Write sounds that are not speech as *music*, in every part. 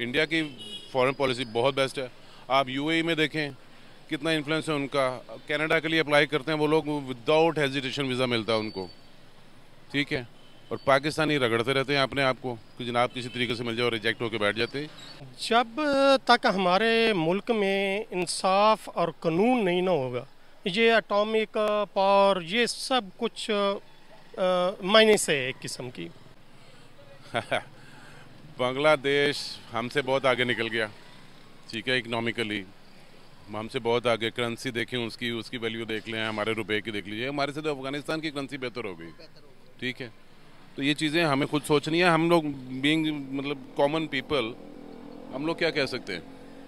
India की foreign policy बहुत best है आप यूएई e में देखें कितना इन्फ्लुएंस है उनका कनाडा के लिए अप्लाई करते हैं वो लोग विदाउट हेजिटेशन वीज़ा मिलता है उनको ठीक है और पाकिस्तानी रगड़ते रहते हैं अपने आप को कि जनाब किसी तरीके से मिल जाए और रिजेक्ट होकर बैठ जाते हैं जब तक हमारे मुल्क में इंसाफ और कानून नहीं ना होगा ये अटोमिक पावर ये सब कुछ मायने से एक किस्म की *laughs* बांग्लादेश हमसे बहुत आगे निकल गया ठीक है इकनॉमिकली हमसे बहुत आगे करेंसी देखें उसकी उसकी वैल्यू देख लें हमारे रुपए की देख लीजिए हमारे से तो अफगानिस्तान की करेंसी बेहतर हो गई ठीक है तो ये चीज़ें हमें खुद सोचनी है हम लोग बींग मतलब कॉमन पीपल हम लोग क्या कह सकते हैं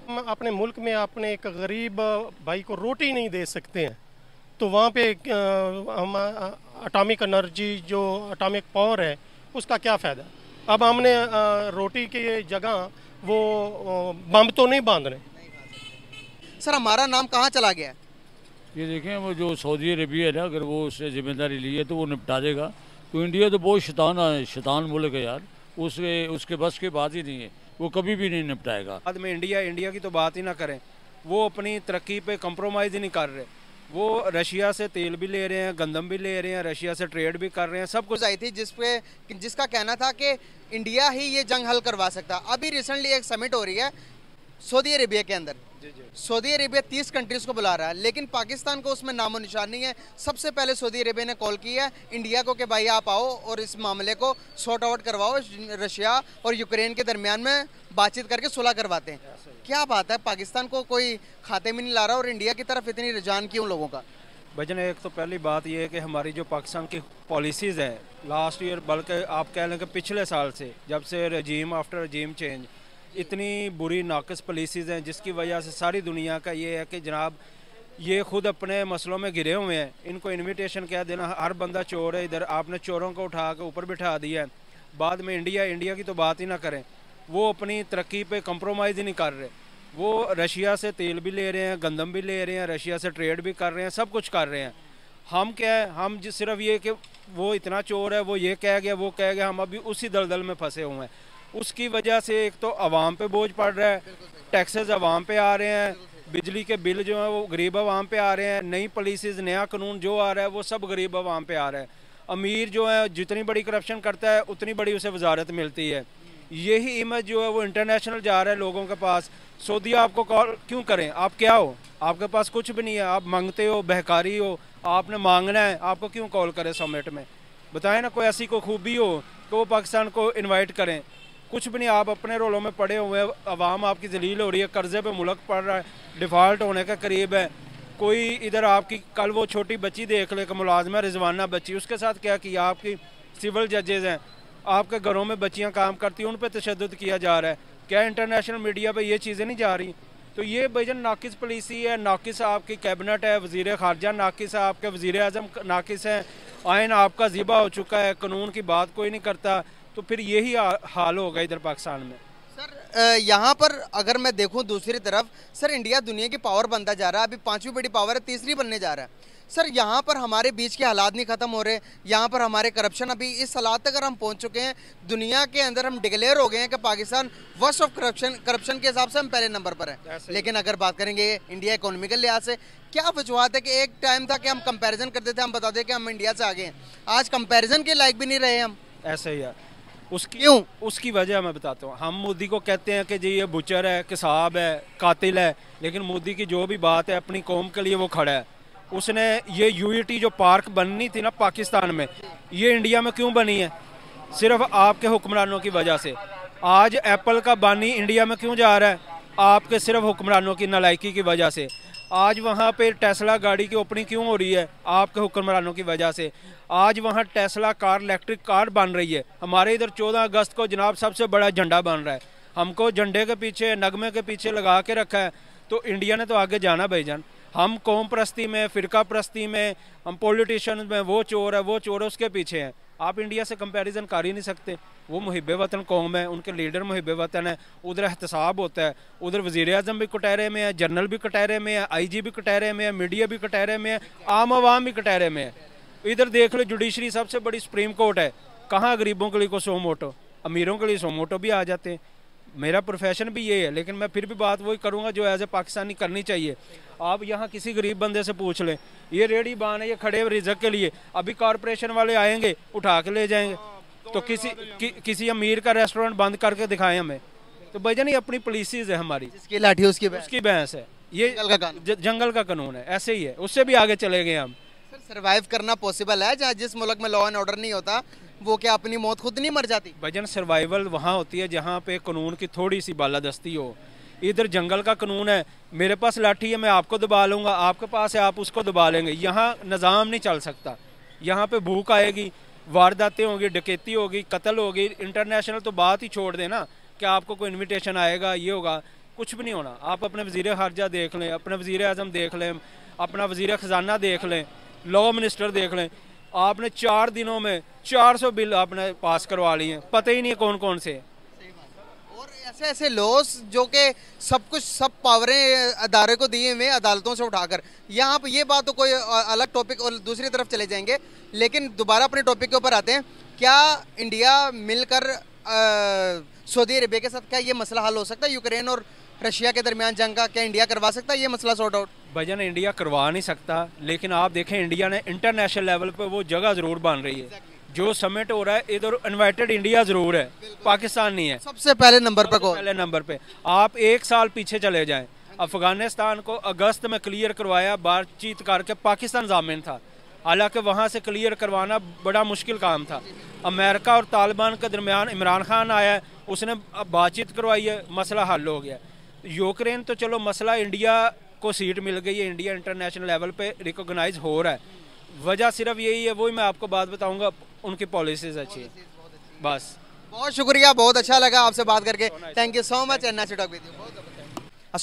हम अपने मुल्क में अपने एक गरीब भाई को रोटी नहीं दे सकते हैं तो वहाँ पे हम अटामिक एनर्जी जो अटामिक पावर है उसका क्या फ़ायदा अब हमने रोटी की जगह वो बम तो नहीं बांध रहे सर हमारा नाम कहाँ चला गया ये देखें वो जो सऊदी अरबिया है ना अगर वो उसने जिम्मेदारी ली है तो वो निपटा देगा तो इंडिया तो बहुत शैतान शैतान मुल्क है यार उसके उसके बस की बात ही नहीं है वो कभी भी नहीं निपटाएगा बाद में इंडिया इंडिया की तो बात ही ना करें वो अपनी तरक्की पे कंप्रोमाइज़ ही नहीं कर रहे वो रशिया से तेल भी ले रहे हैं गंदम भी ले रहे हैं रशिया से ट्रेड भी कर रहे हैं सब कुछ आई थी जिस पे जिसका कहना था कि इंडिया ही ये जंग हल करवा सकता अभी रिसेंटली एक समिट हो रही है सऊदी अरेबिया के अंदर सऊदी अरेबिया तीस कंट्रीज को बुला रहा है लेकिन पाकिस्तान को उसमें नामो निशान नहीं है सबसे पहले सऊदी अरेबिया ने कॉल की है इंडिया को कि भाई आप आओ और इस मामले को सॉर्ट आउट करवाओ रशिया और यूक्रेन के दरमियान में बातचीत करके सुलह करवाते हैं क्या बात है पाकिस्तान को कोई खाते में नहीं ला रहा और इंडिया की तरफ इतनी रुझान क्यों लोगों का भजन एक तो पहली बात यह है कि हमारी जो पाकिस्तान की पॉलिसीज़ हैं लास्ट ईयर बल्कि आप कह लें कि पिछले साल से जब से रजीम आफ्टर रजीम चेंज इतनी बुरी नाकस पॉलिसीज़ हैं जिसकी वजह से सारी दुनिया का ये है कि जनाब ये खुद अपने मसलों में घिरे हुए हैं इनको इनविटेशन क्या देना हर बंदा चोर है इधर आपने चोरों को उठा के ऊपर बिठा दिया है बाद में इंडिया इंडिया की तो बात ही ना करें वो अपनी तरक्की पे कंप्रोमाइज़ ही नहीं कर रहे वो रशिया से तेल भी ले रहे हैं गंदम भी ले रहे हैं रशिया से ट्रेड भी कर रहे हैं सब कुछ कर रहे हैं हम क्या है हम सिर्फ ये कि वो इतना चोर है वो ये कह गया वो कह गया हम अभी उसी दलदल में फंसे हुए हैं उसकी वजह से एक तो आवाम पे बोझ पड़ रहा है टैक्सेस आवाम पे आ रहे हैं बिजली के बिल जो हैं वो गरीब आवाम पे आ रहे हैं नई पॉलिसीज़ नया कानून जो आ रहा है वो सब गरीब आवाम पे आ रहा है अमीर जो है जितनी बड़ी करप्शन करता है उतनी बड़ी उसे वजारत मिलती है यही इमेज जो है वो इंटरनेशनल जा रहा है लोगों के पास सऊदी आपको कॉल क्यों करें आप क्या हो आपके पास कुछ भी नहीं है आप मांगते हो बहकारी हो आपने मांगना है आपको क्यों कॉल करें समिट में बताएं ना कोई ऐसी कोई खूबी हो कि वो पाकिस्तान को इनवाइट करें कुछ भी नहीं आप अपने रोलों में पड़े हुए हैं आवाम आपकी जलील हो रही है कर्ज़े पे मुलक पड़ रहा है डिफ़ाल्ट होने के करीब है कोई इधर आपकी कल वो छोटी बच्ची देख ले है रिजवाना बच्ची उसके साथ क्या किया आपकी सिविल जजेज़ हैं आपके घरों में बच्चियाँ काम करती हैं उन पर तशद किया जा रहा है क्या इंटरनेशनल मीडिया पर ये चीज़ें नहीं जा रही तो ये बेजन नाकिस पॉलिसी है नाकिस आपकी कैबिनेट है वजीर खारजा नाकिस है आपके वजीर अजम नाकिस हैं आयन आपका ज़िबा हो चुका है कानून की बात कोई नहीं करता तो फिर यही हाल होगा इधर पाकिस्तान में सर यहाँ पर अगर मैं देखूँ दूसरी तरफ सर इंडिया दुनिया की पावर बनता जा रहा है अभी पाँचवीं बड़ी पावर है तीसरी बनने जा रहा है सर यहाँ पर हमारे बीच के हालात नहीं ख़त्म हो रहे यहाँ पर हमारे करप्शन अभी इस हालात तक हम पहुँच चुके हैं दुनिया के अंदर हम डिक्लेयर हो गए हैं कि Pakistan worst of corruption corruption के हिसाब से हम पहले नंबर पर हैं लेकिन अगर बात करेंगे इंडिया इकोनॉमिकल लिहाज से क्या वजूहत है कि एक टाइम था कि हम कंपेरिजन करते थे हम बताते कि हम इंडिया से आगे हैं आज कंपेरिजन के लायक भी नहीं रहे हम ऐसे ही है उसकी क्यों उसकी वजह मैं बताता हूँ हम मोदी को कहते हैं कि जी ये बुचर है किसाब है कातिल है लेकिन मोदी की जो भी बात है अपनी कौम के लिए वो खड़ा है उसने ये यू जो पार्क बननी थी ना पाकिस्तान में ये इंडिया में क्यों बनी है सिर्फ आपके हुक्मरानों की वजह से आज एप्पल का बानी इंडिया में क्यों जा रहा है आपके सिर्फ हुक्मरानों की नलायकी की वजह से आज वहाँ पे टेस्ला गाड़ी की ओपनिंग क्यों हो रही है आपके हुक्मरानों की वजह से आज वहाँ टेस्ला कार इलेक्ट्रिक कार बन रही है हमारे इधर 14 अगस्त को जनाब सबसे बड़ा झंडा बन रहा है हमको झंडे के पीछे नगमे के पीछे लगा के रखा है तो इंडिया ने तो आगे जाना भाई जान हम कौम प्रस्ती में फ़िरका प्रस्ती में हम पॉलिटिशन में वो चोर है वो चोर उसके पीछे हैं आप इंडिया से कंपैरिजन कर ही नहीं सकते वो मुहब वतन कौम है उनके लीडर मुहब वतन है उधर एहतसाब होता है उधर वजीर अजम भी कटहरे में है जनरल भी कटहरे में है आई जी भी कटहरे में है मीडिया भी कटहरे में है आम आवाम भी कटहरे में है इधर देख लो जुडिशरी सबसे बड़ी सुप्रीम कोर्ट है कहाँ गरीबों के लिए को सो मोटो अमीरों के लिए सो मोटो भी आ जाते हैं मेरा प्रोफेशन भी ये है लेकिन मैं फिर भी बात वही करूँगा जो एज ए पाकिस्तानी करनी चाहिए आप यहाँ किसी गरीब बंदे से पूछ लें ये रेडी बान है ये खड़े रिजक के लिए अभी कॉरपोरेशन वाले आएंगे उठा के ले जाएंगे हाँ, तो, तो किसी कि, किसी अमीर का रेस्टोरेंट बंद करके दिखाएं हमें तो भैया नहीं अपनी पॉलिसीज है हमारी जिसकी लाठी उसकी उसकी बहस है ये जंगल का, जंगल का कानून है ऐसे ही है उससे भी आगे चले गए हम सर्वाइव करना पॉसिबल है जहाँ जिस मुल्क में लॉ एंड ऑर्डर नहीं होता वो क्या अपनी मौत खुद नहीं मर जाती भजन सर्वाइवल वहाँ होती है जहाँ पे कानून की थोड़ी सी बालादस्ती हो इधर जंगल का कानून है मेरे पास लाठी है मैं आपको दबा लूँगा आपके पास है आप उसको दबा लेंगे यहाँ निज़ाम नहीं चल सकता यहाँ पे भूख आएगी वारदातें होगी डकैती होगी कत्ल होगी इंटरनेशनल तो बात ही छोड़ देना कि आपको कोई इन्विटेशन आएगा ये होगा कुछ भी नहीं होना आप अपने वजीर खारजा देख लें अपने वजीर अजम देख लें अपना वजीर ख़जाना देख लें लॉ मिनिस्टर देख लें आपने चार दिनों में 400 बिल आपने पास करवा लिए हैं पता ही नहीं कौन कौन से और ऐसे ऐसे लॉस जो कि सब कुछ सब पावरें अदारे को दिए हुए अदालतों से उठाकर यहाँ पर ये बात तो कोई अलग टॉपिक और दूसरी तरफ चले जाएंगे लेकिन दोबारा अपने टॉपिक के ऊपर आते हैं क्या इंडिया मिलकर सऊदी अरेबिया के साथ क्या ये मसला हल हो सकता है यूक्रेन और रशिया के दरमियान जंग का क्या इंडिया करवा सकता है ये मसला सॉर्ट आउट भजन इंडिया करवा नहीं सकता लेकिन आप देखें इंडिया ने इंटरनेशनल लेवल पर वो जगह ज़रूर बन रही है जो समिट हो रहा है इधर इनवाइटेड इंडिया ज़रूर है पाकिस्तान नहीं है सबसे पहले नंबर पर पहले नंबर पे आप एक साल पीछे चले जाएं अफगानिस्तान को अगस्त में क्लियर करवाया बातचीत करके पाकिस्तान जामिन था हालांकि वहाँ से क्लियर करवाना बड़ा मुश्किल काम था अमेरिका और तालिबान के दरमियान इमरान खान आया है उसने बातचीत करवाई है मसला हल हो गया यूक्रेन तो चलो मसला इंडिया को सीट मिल गई है इंडिया इंटरनेशनल लेवल पे रिकॉग्नाइज हो रहा है वजह सिर्फ यही है वही मैं आपको बात बताऊंगा उनकी पॉलिसीज अच्छी है बस बहुत शुक्रिया बहुत अच्छा लगा आपसे बात करके thank you so much and talk with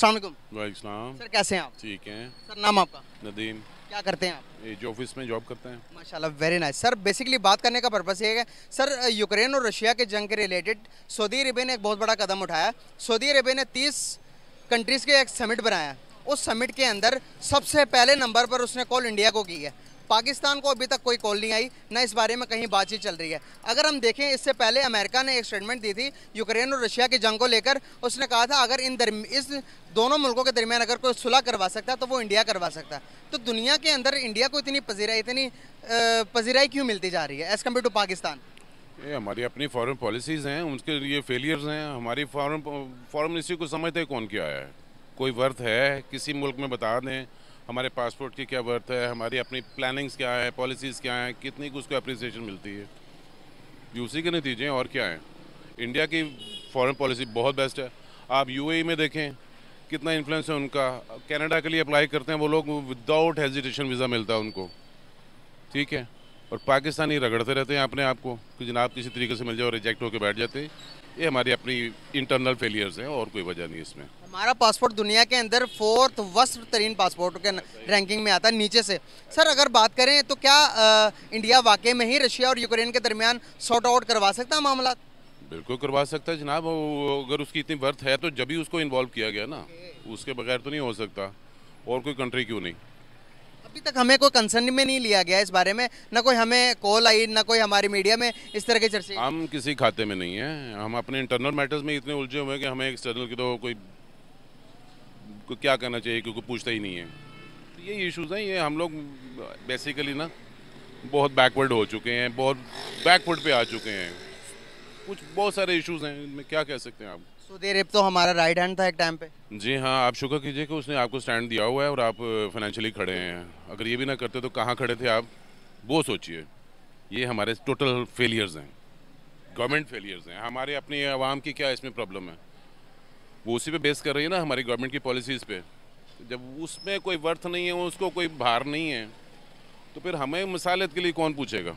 sir कैसे हैं आप ठीक हैं सर नाम आपका नदीम क्या करते हैं आप जो ऑफिस में जॉब करते हैं माशाल्लाह वेरी नाइस सर बेसिकली बात करने का पर्पस ये है सर यूक्रेन और रशिया के जंग के रिलेटेड सऊदी अरबिया ने एक बहुत बड़ा कदम उठाया सऊदी अरबिया ने तीस कंट्रीज़ के एक समिट बनाया उस समिट के अंदर सबसे पहले नंबर पर उसने कॉल इंडिया को की है पाकिस्तान को अभी तक कोई कॉल नहीं आई ना इस बारे में कहीं बातचीत चल रही है अगर हम देखें इससे पहले अमेरिका ने एक स्टेटमेंट दी थी यूक्रेन और रशिया की जंग को लेकर उसने कहा था अगर इन इस दोनों मुल्कों के दरमियान अगर कोई सुलह करवा सकता है तो वो इंडिया करवा सकता है तो दुनिया के अंदर इंडिया को इतनी पजीराई इतनी पजीराई क्यों मिलती जा रही है एज़ कम्पेयर टू पाकिस्तान ये हमारी अपनी फॉरन पॉलिसीज़ हैं उनके ये फेलियर्स हैं हमारी फॉरन फॉरन मिनिस्ट्री को समझते कौन क्या है कोई वर्थ है किसी मुल्क में बता दें हमारे पासपोर्ट की क्या वर्थ है हमारी अपनी प्लानिंग्स क्या है पॉलिसीज़ क्या हैं कितनी उसको अप्रिसिएशन मिलती है यूसी के नतीजे और क्या हैं इंडिया की फॉरेन पॉलिसी बहुत बेस्ट है आप यूएई e में देखें कितना इन्फ्लुएंस है उनका कनाडा के लिए अप्लाई करते हैं वो लोग विदाउट हेजिटेशन वीज़ा मिलता है उनको ठीक है और पाकिस्तानी रगड़ते रहते हैं अपने आप को कि जनाब किसी तरीके से मिल जाए और रिजेक्ट होकर बैठ जाते हैं ये हमारी अपनी इंटरनल फेलियर्स हैं और कोई वजह नहीं इसमें हमारा पासपोर्ट दुनिया के अंदर फोर्थ वस्त्र तरीन पासपोर्ट के रैंकिंग में आता है नीचे से सर अगर बात करें तो क्या आ, इंडिया वाकई में ही रशिया और यूक्रेन के दरमियान सॉर्ट आउट करवा सकता है मामला बिल्कुल करवा सकता है जनाब अगर उसकी इतनी वर्थ है तो जब ही उसको इन्वॉल्व किया गया ना उसके बगैर तो नहीं हो सकता और कोई कंट्री क्यों नहीं अभी तक हमें कोई कंसर्न में नहीं लिया गया इस बारे में ना कोई हमें कॉल आई ना कोई हमारी मीडिया में इस तरह की चर्चा हम किसी खाते में नहीं है हम अपने इंटरनल मैटर्स में इतने उलझे हुए हैं कि हमें एक्सटर्नल की तो कोई को क्या करना चाहिए क्योंकि पूछता ही नहीं है तो ये इश्यूज़ हैं ये हम लोग बेसिकली ना बहुत बैकवर्ड हो चुके हैं बहुत बैकवर्ड पे आ चुके हैं कुछ बहुत सारे इश्यूज़ हैं इनमें क्या कह सकते हैं आप सुधीर रेप तो हमारा राइट हैंड था एक टाइम पे जी हाँ आप शुक्र कीजिए कि उसने आपको स्टैंड दिया हुआ है और आप फाइनेंशियली खड़े हैं अगर ये भी ना करते तो कहाँ खड़े थे आप वो सोचिए ये हमारे टोटल फेलियर्स हैं गवर्नमेंट फेलियर्स हैं हमारे अपनी आवाम की क्या इसमें प्रॉब्लम है वो उसी पे बेस कर रही है ना हमारी गवर्नमेंट की पॉलिसीज़ पे जब उसमें कोई वर्थ नहीं है उसको कोई भार नहीं है तो फिर हमें मसालत के लिए कौन पूछेगा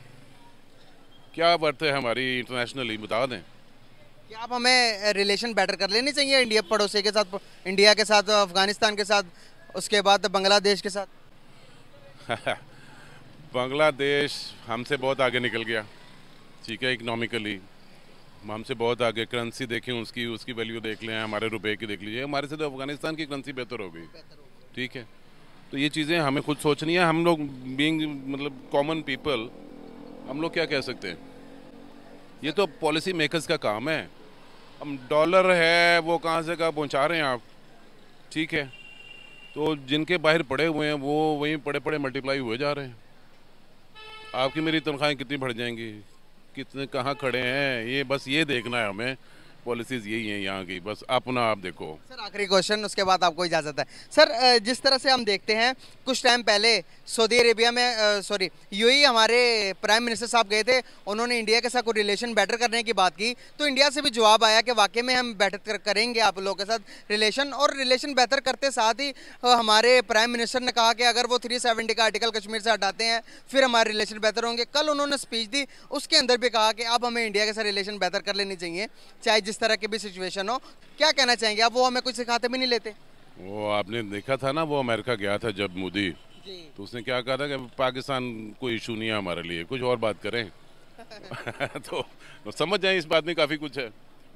क्या वर्थ है हमारी इंटरनेशनली बता दें क्या आप हमें रिलेशन बेटर कर लेनी चाहिए इंडिया पड़ोसी के साथ इंडिया के साथ अफगानिस्तान के साथ उसके बाद बांग्लादेश के साथ *laughs* बांग्लादेश हमसे बहुत आगे निकल गया ठीक है इकनॉमिकली हमसे बहुत आगे करेंसी देखें उसकी उसकी वैल्यू देख लें हमारे रुपए की देख लीजिए हमारे से तो अफगानिस्तान की करेंसी बेहतर हो गई ठीक है तो ये चीज़ें हमें खुद सोचनी है हम लोग बींग मतलब कॉमन पीपल हम लोग क्या कह सकते हैं ये तो पॉलिसी मेकर्स का काम है हम डॉलर है वो कहाँ से कहाँ पहुँचा रहे हैं आप ठीक है तो जिनके बाहर पड़े हुए हैं वो वहीं पड़े पड़े मल्टीप्लाई हुए जा रहे हैं आपकी मेरी तनख्वाहें कितनी बढ़ जाएंगी कितने कहाँ खड़े हैं ये बस ये देखना है हमें पॉलिसीज यही हैं यहाँ की बस अपना आप देखो सर आखिरी क्वेश्चन उसके बाद आपको इजाज़त है सर जिस तरह से हम देखते हैं कुछ टाइम पहले सऊदी अरेबिया में सॉरी यू e हमारे प्राइम मिनिस्टर साहब गए थे उन्होंने इंडिया के साथ कोई रिलेशन बेटर करने की बात की तो इंडिया से भी जवाब आया कि वाकई में हम बेटर कर, करेंगे आप लोगों के साथ रिलेशन और रिलेशन बेहतर करते साथ ही हमारे प्राइम मिनिस्टर ने कहा कि अगर वो थ्री का आर्टिकल कश्मीर से हटाते हैं फिर हमारे रिलेशन बेहतर होंगे कल उन्होंने स्पीच दी उसके अंदर भी कहा कि अब हमें इंडिया के साथ रिलेशन बेहतर कर लेनी चाहिए चाहे जिस तरह की भी सिचुएशन हो क्या कहना चाहेंगे आप वो हमें कुछ सिखाते भी नहीं लेते वो आपने देखा था ना वो अमेरिका गया था जब मोदी तो उसने क्या कहा था कि पाकिस्तान कोई इशू नहीं है हमारे लिए कुछ और बात करें *laughs* *laughs* तो समझ जाए इस बात में काफ़ी कुछ है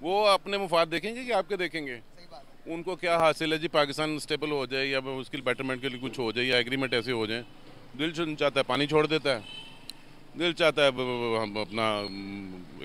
वो अपने मुफाद देखेंगे कि आपके देखेंगे उनको क्या हासिल है जी पाकिस्तान स्टेबल हो जाए या उसकी बेटरमेंट के लिए कुछ हो जाए या एग्रीमेंट ऐसे हो जाए दिल चाहता है पानी छोड़ देता है दिल चाहता है हम अपना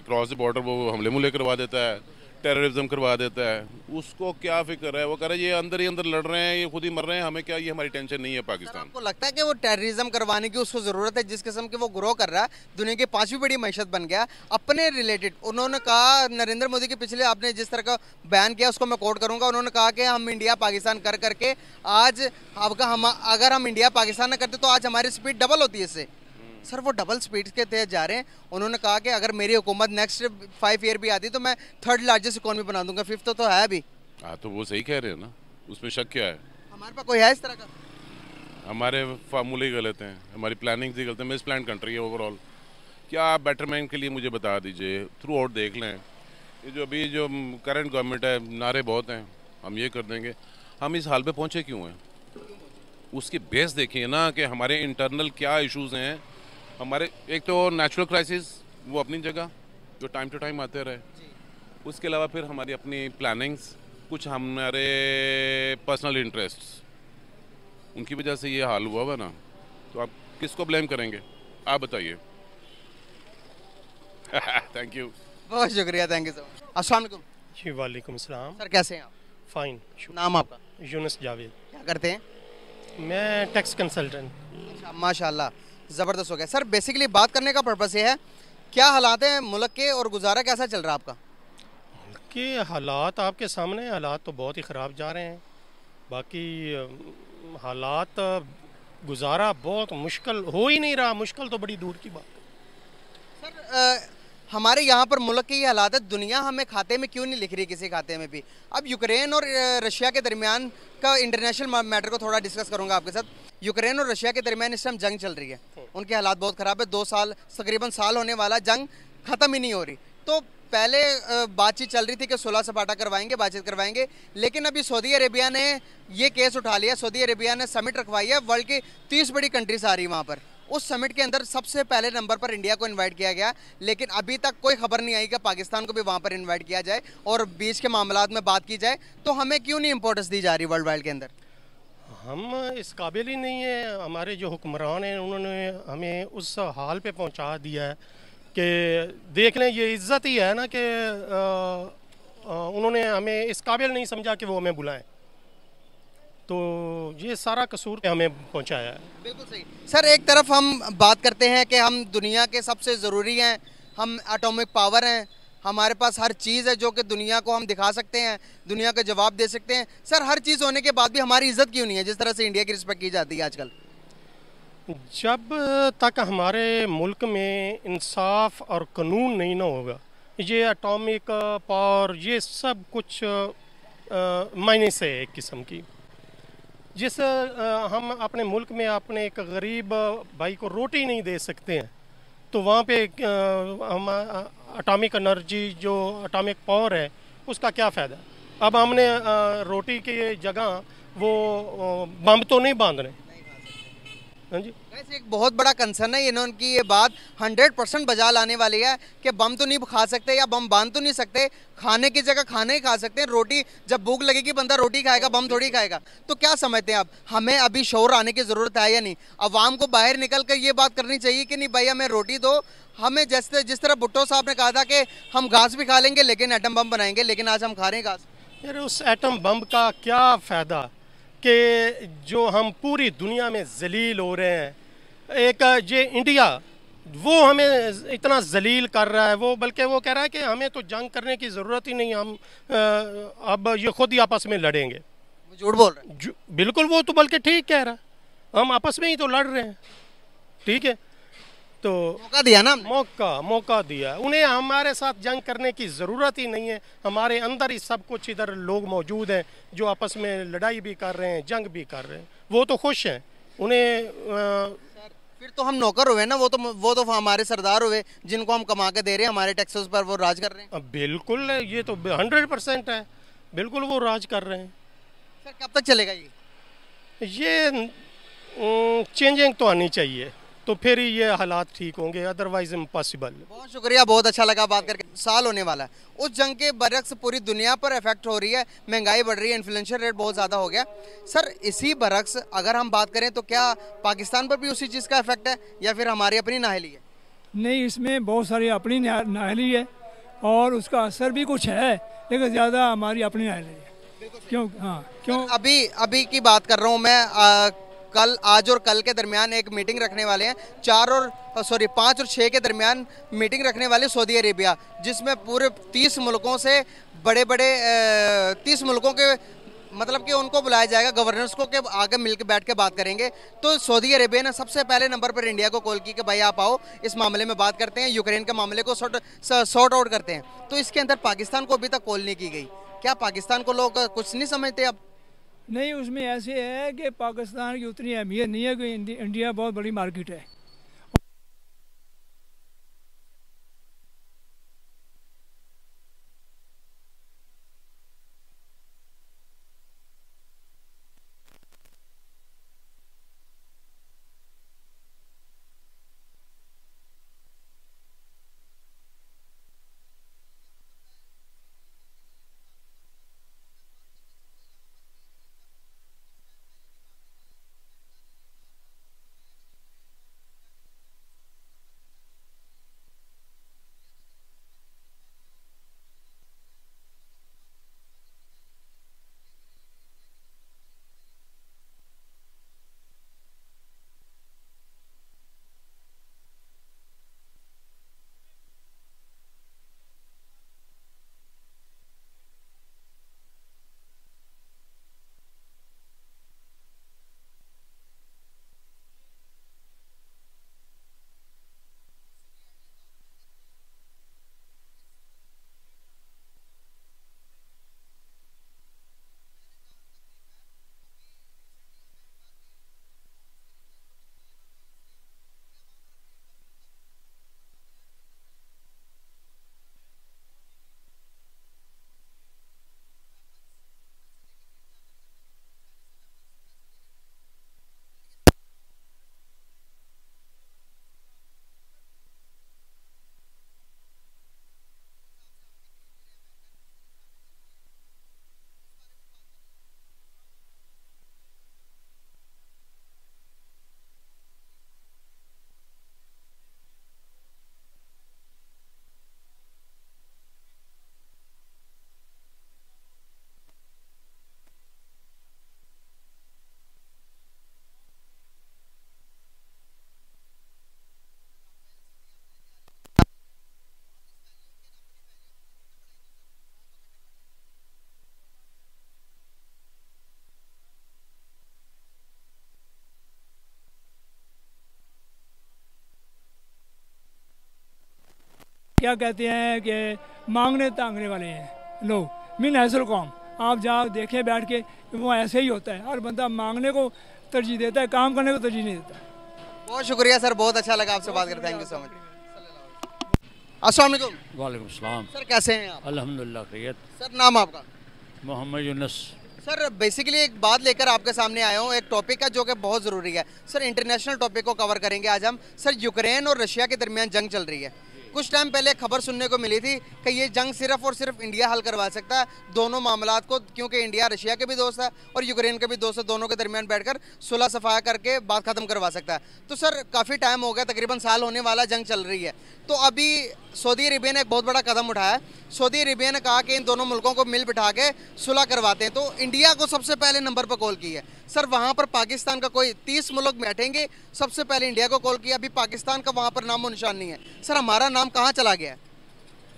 क्रॉस द बॉर्डर वो हमले मुले करवा देता है टेररिज्म करवा देता है उसको क्या फिक्र है वो कह रहे हैं ये अंदर ही अंदर लड़ रहे हैं ये खुद ही मर रहे हैं हमें क्या ये हमारी टेंशन नहीं है पाकिस्तान आपको लगता है कि वो टेररिज्म करवाने की उसको ज़रूरत है जिस किस्म की वो ग्रो कर रहा है दुनिया की पाँचवीं बड़ी मैशत बन गया अपने रिलेटेड उन्होंने कहा नरेंद्र मोदी के पिछले आपने जिस तरह का बयान किया उसको मैं कोट करूँगा उन्होंने कहा कि हम इंडिया पाकिस्तान कर करके आज आपका हम अगर हम इंडिया पाकिस्तान ना करते तो आज हमारी स्पीड डबल होती है इससे सर वो डबल स्पीड के तहत जा रहे हैं उन्होंने कहा कि अगर मेरी हुकूमत नेक्स्ट फाइव ईयर भी आती तो मैं थर्ड लार्जेस्ट इकोनॉमी बना दूंगा फिफ्थ तो, तो, है अभी हाँ तो वो सही कह रहे हैं ना उसमें शक क्या है हमारे पास कोई है इस तरह का हमारे फार्मूले ही गलत हैं हमारी प्लानिंग ही गलत है मिस प्लान कंट्री है ओवरऑल क्या आप बेटरमैन के लिए मुझे बता दीजिए थ्रू आउट देख लें ये जो अभी जो करंट गवर्नमेंट है नारे बहुत हैं हम ये कर देंगे हम इस हाल पे पहुंचे क्यों हैं उसके बेस देखिए ना कि हमारे इंटरनल क्या इश्यूज हैं हमारे एक तो नेचुरल क्राइसिस वो अपनी जगह जो टाइम टू टाइम आते रहे उसके अलावा फिर हमारी अपनी प्लानिंग्स कुछ हमारे पर्सनल इंटरेस्ट उनकी वजह से ये हाल हुआ हुआ ना तो आप किसको ब्लेम करेंगे आप बताइए थैंक *laughs* यू बहुत शुक्रिया थैंक यू सो मच जी वालेकुम सलाम सर कैसे हैं आप फाइन नाम आपका यूनुस जावेद क्या करते हैं मैं टैक्स कंसल्टेंट अच्छा, माशाल्लाह ज़बरदस्त हो गया सर बेसिकली बात करने का पर्पज़ ये है क्या हालात हैं मुल्क के और गुजारा कैसा चल रहा है आपका कि हालात आपके सामने हालात तो बहुत ही ख़राब जा रहे हैं बाकी हालात गुजारा बहुत मुश्किल हो ही नहीं रहा मुश्किल तो बड़ी दूर की बात सर हमारे यहाँ पर मुल्क की ये हालात है दुनिया हमें खाते में क्यों नहीं लिख रही किसी खाते में भी अब यूक्रेन और रशिया के दरमियान का इंटरनेशनल मैटर को थोड़ा डिस्कस करूँगा आपके साथ यूक्रेन और रशिया के दरमियान इस टाइम जंग चल रही है उनके हालात बहुत ख़राब है दो साल तकरीबन साल होने वाला जंग ख़त्म ही नहीं हो रही तो पहले बातचीत चल रही थी कि सोलह सपाटा करवाएंगे बातचीत करवाएंगे लेकिन अभी सऊदी अरेबिया ने ये केस उठा लिया सऊदी अरेबिया ने समिट रखवाई है वर्ल्ड की तीस बड़ी कंट्रीज आ रही वहाँ पर उस समिट के अंदर सबसे पहले नंबर पर इंडिया को इन्वाइट किया गया लेकिन अभी तक कोई खबर नहीं आई कि पाकिस्तान को भी वहाँ पर इन्वाइट किया जाए और बीच के मामला में बात की जाए तो हमें क्यों नहीं इम्पोर्टेंस दी जा रही वर्ल्ड वाइड के अंदर हम इस काबिल ही नहीं है हमारे जो हुक्मरान हैं उन्होंने हमें उस हाल पे पहुंचा दिया है कि देख लें ये इज्जत ही है ना कि उन्होंने हमें इस काबिल नहीं समझा कि वो हमें बुलाएं तो ये सारा कसूर हमें पहुंचाया है बिल्कुल सही सर एक तरफ हम बात करते हैं कि हम दुनिया के सबसे ज़रूरी हैं हम एटॉमिक पावर हैं हमारे पास हर चीज़ है जो कि दुनिया को हम दिखा सकते हैं दुनिया का जवाब दे सकते हैं सर हर चीज़ होने के बाद भी हमारी इज्जत क्यों नहीं है जिस तरह से इंडिया की रिस्पेक्ट की जाती है आजकल जब तक हमारे मुल्क में इंसाफ और कानून नहीं ना होगा ये अटोमिक पावर ये सब कुछ मायने से है एक किस्म की जिस हम अपने मुल्क में अपने एक गरीब भाई को रोटी नहीं दे सकते हैं तो वहाँ पे हम अटामिक एनर्जी जो अटामिक पावर है उसका क्या फ़ायदा अब हमने रोटी की जगह वो बम तो नहीं बांध रहे हाँ जी एक बहुत बड़ा कंसर्न है इन्होंने की ये बात 100 परसेंट बजा लाने वाली है कि बम तो नहीं खा सकते या बम बांध तो नहीं सकते खाने की जगह खाने ही खा सकते हैं रोटी जब भूख लगेगी बंदा रोटी खाएगा बम थोड़ी खाएगा तो क्या समझते हैं आप हमें अभी शोर आने की ज़रूरत है या नहीं अवाम को बाहर निकल कर ये बात करनी चाहिए कि नहीं भाई हमें रोटी दो हमें जैसे जिस तरह भुट्टो साहब ने कहा था कि हम घास भी खा लेंगे लेकिन एटम बम बनाएंगे लेकिन आज हम खा रहे हैं घास यार उस एटम बम का क्या फ़ायदा कि जो हम पूरी दुनिया में जलील हो रहे हैं एक ये इंडिया वो हमें इतना जलील कर रहा है वो बल्कि वो कह रहा है कि हमें तो जंग करने की ज़रूरत ही नहीं हम आ, अब ये खुद ही आपस में लड़ेंगे झूठ बोल रहे हैं बिल्कुल वो तो बल्कि ठीक कह रहा है हम आपस में ही तो लड़ रहे हैं ठीक है तो मौका दिया ना मौका मौका दिया उन्हें हमारे साथ जंग करने की ज़रूरत ही नहीं है हमारे अंदर ही सब कुछ इधर लोग मौजूद हैं जो आपस में लड़ाई भी कर रहे हैं जंग भी कर रहे हैं वो तो खुश हैं उन्हें आ, फिर तो हम नौकर हुए ना वो तो वो तो हमारे सरदार हुए जिनको हम कमा के दे रहे हैं हमारे टैक्सेस पर वो राज कर रहे हैं बिल्कुल ये तो हंड्रेड परसेंट है बिल्कुल वो राज कर रहे हैं सर कब तक चलेगा ये ये चेंजिंग तो आनी चाहिए तो फिर ये हालात ठीक होंगे अदरवाइज इम्पॉसिबल बहुत शुक्रिया बहुत अच्छा लगा बात करके साल होने वाला है उस जंग के बरक्स पूरी दुनिया पर इफेक्ट हो रही है महंगाई बढ़ रही है इन्फ्लेशन रेट बहुत ज़्यादा हो गया सर इसी बरक्स अगर हम बात करें तो क्या पाकिस्तान पर भी उसी चीज़ का इफेक्ट है या फिर हमारी अपनी नाहली है नहीं इसमें बहुत सारी अपनी नाहली है और उसका असर भी कुछ है लेकिन ज़्यादा हमारी अपनी नाहली है क्यों हाँ क्यों अभी अभी की बात कर रहा हूँ मैं कल आज और कल के दरमियान एक मीटिंग रखने वाले हैं चार और सॉरी पाँच और छः के दरमियान मीटिंग रखने वाले सऊदी अरेबिया जिसमें पूरे तीस मुल्कों से बड़े बड़े तीस मुल्कों के मतलब कि उनको बुलाया जाएगा गवर्नर्स को के आगे मिलकर बैठ के बात करेंगे तो सऊदी अरेबिया ने सबसे पहले नंबर पर इंडिया को कॉल की कि भाई आप आओ इस मामले में बात करते हैं यूक्रेन के मामले को सॉर्ट सॉर्ट आउट करते हैं तो इसके अंदर पाकिस्तान को अभी तक कॉल नहीं की गई क्या पाकिस्तान को लोग कुछ नहीं समझते अब नहीं उसमें ऐसे है कि पाकिस्तान की उतनी अहमियत नहीं है कि इंडिया बहुत बड़ी मार्केट है क्या कहते हैं कि मांगने तांगने वाले हैं लोग मिन हैसल कौम आप जाओ देखें बैठ के वो ऐसे ही होता है हर बंदा मांगने को तरजीह देता है काम करने को तरजीह नहीं देता बहुत शुक्रिया सर बहुत अच्छा लगा आपसे बात करते थैंक यू सो मच असल वालेकुम सर कैसे हैं आप अलहमदिल्ला सर नाम आपका मोहम्मद यूनस सर बेसिकली एक बात लेकर आपके सामने आया हूँ एक टॉपिक है जो कि बहुत ज़रूरी है सर इंटरनेशनल टॉपिक को कवर करेंगे आज हम सर यूक्रेन और रशिया के दरमियान जंग चल रही है कुछ टाइम पहले खबर सुनने को मिली थी कि ये जंग सिर्फ और सिर्फ इंडिया हल करवा सकता है दोनों मामला को क्योंकि इंडिया रशिया के भी दोस्त है और यूक्रेन के भी दोस्त है दोनों के दरमियान बैठकर सुलह सफाया करके बात ख़त्म करवा सकता है तो सर काफ़ी टाइम हो गया तकरीबन साल होने वाला जंग चल रही है तो अभी सऊदी अरबिया ने एक बहुत बड़ा कदम उठाया सऊदी अरबिया ने कहा कि इन दोनों मुल्कों को मिल बिठा के सुलह करवाते हैं तो इंडिया को सबसे पहले नंबर पर कॉल की है सर वहाँ पर पाकिस्तान का कोई तीस मुल्क बैठेंगे सबसे पहले इंडिया को कॉल किया अभी पाकिस्तान का वहाँ पर नामो निशान नहीं है सर हमारा नाम कहाँ चला गया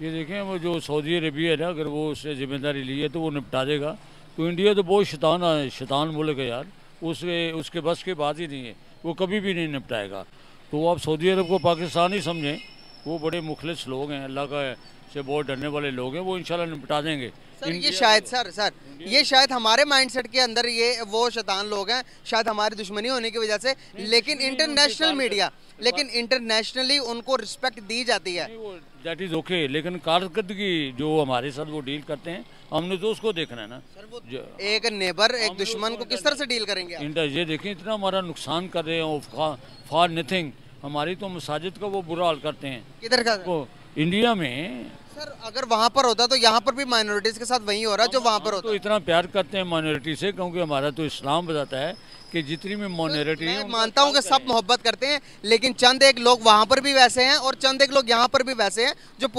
ये देखें वो जो सऊदी अरबिया है ना अगर वो उससे जिम्मेदारी ली है तो वो निपटा देगा तो इंडिया तो बहुत शैतान शैतान मुल्क है यार उसके उसके बस के बात ही नहीं है वो कभी भी नहीं निपटाएगा तो आप सऊदी अरब को पाकिस्तान ही समझें वो बड़े मुखलस लोग हैं अल्लाह का से बहुत डरने वाले लोग हैं वो इन निपटा देंगे सर ये शायद सर सर ये शायद हमारे माइंडसेट के अंदर ये वो शैतान लोग हैं शायद हमारी दुश्मनी होने की वजह से लेकिन इंटरनेशनल मीडिया लेकिन इंटरनेशनली उनको रिस्पेक्ट दी जाती है दैट इज ओके लेकिन कारकर्दगी जो हमारे साथ वो डील करते हैं हमने तो उसको देखना है ना सर वो एक नेबर एक दुश्मन को किस तरह से डील करेंगे इंटर ये देखें इतना हमारा नुकसान कर रहे हैं फॉर नथिंग हमारी तो मसाजिद का वो बुरा हाल करते हैं किधर का इंडिया में सर अगर वहाँ पर होता तो यहाँ पर भी माइनॉरिटीज़ के साथ वही हो रहा है जो वहाँ पर होता तो इतना प्यार करते हैं माइनॉरिटी से क्योंकि हमारा तो इस्लाम बताता है कि जितनी भी माइनॉरिटी तो मानता हूँ कि सब मोहब्बत करते हैं लेकिन चंद एक लोग वहाँ पर भी वैसे हैं और चंद एक लोग यहाँ पर भी वैसे हैं जो